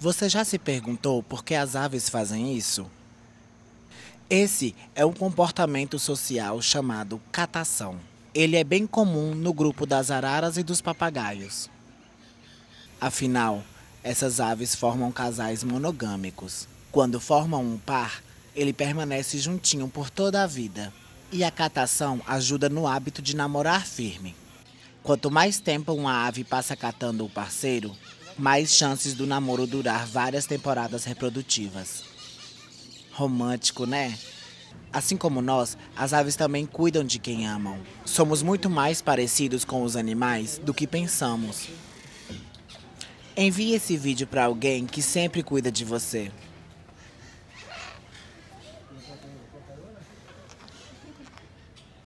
Você já se perguntou por que as aves fazem isso? Esse é um comportamento social chamado catação. Ele é bem comum no grupo das araras e dos papagaios. Afinal, essas aves formam casais monogâmicos. Quando formam um par, ele permanece juntinho por toda a vida. E a catação ajuda no hábito de namorar firme. Quanto mais tempo uma ave passa catando o parceiro, mais chances do namoro durar várias temporadas reprodutivas. Romântico, né? Assim como nós, as aves também cuidam de quem amam. Somos muito mais parecidos com os animais do que pensamos. Envie esse vídeo para alguém que sempre cuida de você.